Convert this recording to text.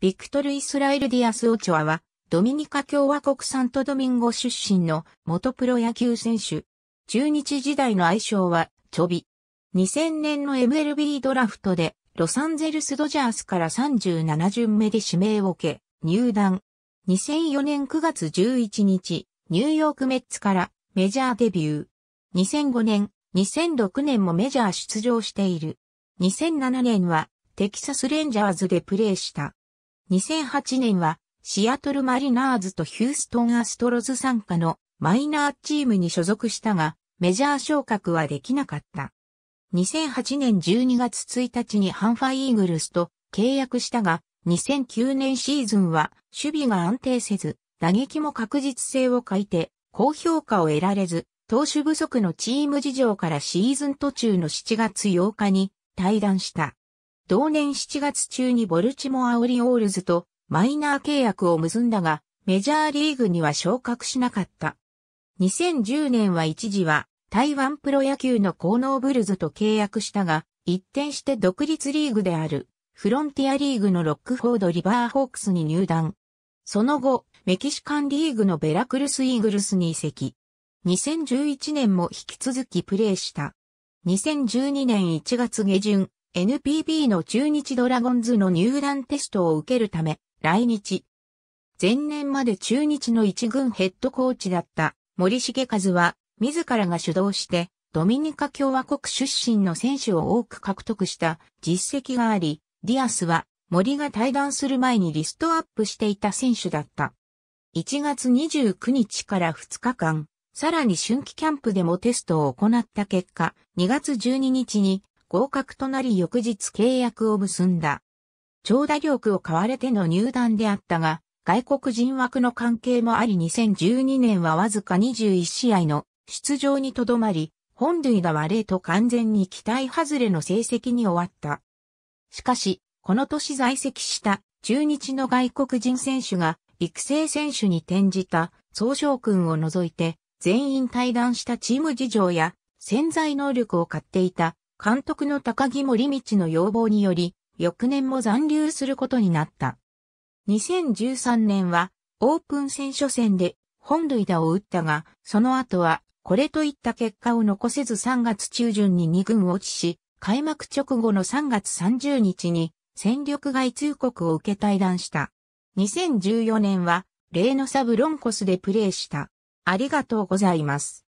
ビクトル・イスラエル・ディアス・オチョアは、ドミニカ共和国サントドミンゴ出身の元プロ野球選手。中日時代の愛称は、チョビ。2000年の MLB ドラフトで、ロサンゼルス・ドジャースから37巡目で指名を受け、入団。2004年9月11日、ニューヨークメッツからメジャーデビュー。2005年、2006年もメジャー出場している。2007年はテキサスレンジャーズでプレーした。2008年はシアトルマリナーズとヒューストンアストロズ傘下のマイナーチームに所属したが、メジャー昇格はできなかった。2008年12月1日にハンファイーグルスと契約したが、2009年シーズンは守備が安定せず、打撃も確実性を欠いて、高評価を得られず、投手不足のチーム事情からシーズン途中の7月8日に退団した。同年7月中にボルチモアオリオールズとマイナー契約を結んだが、メジャーリーグには昇格しなかった。2010年は一時は台湾プロ野球のコーノーブルズと契約したが、一転して独立リーグであるフロンティアリーグのロックフォードリバーホークスに入団。その後、メキシカンリーグのベラクルスイーグルスに移籍。2011年も引き続きプレーした。2012年1月下旬、NPB の中日ドラゴンズの入団テストを受けるため、来日。前年まで中日の一軍ヘッドコーチだった森重和は、自らが主導して、ドミニカ共和国出身の選手を多く獲得した実績があり、ディアスは森が対談する前にリストアップしていた選手だった。1月29日から2日間、さらに春季キャンプでもテストを行った結果、2月12日に合格となり翌日契約を結んだ。長打力を買われての入団であったが、外国人枠の関係もあり2012年はわずか21試合の出場にとどまり、本塁打は0と完全に期待外れの成績に終わった。しかし、この年在籍した中日の外国人選手が育成選手に転じた総将君を除いて全員退団したチーム事情や潜在能力を買っていた監督の高木森道の要望により、翌年も残留することになった。2013年は、オープン戦初戦で本塁打を打ったが、その後は、これといった結果を残せず3月中旬に2軍落ちし、開幕直後の3月30日に戦力外通告を受け退団した。2014年は、例のサブロンコスでプレーした。ありがとうございます。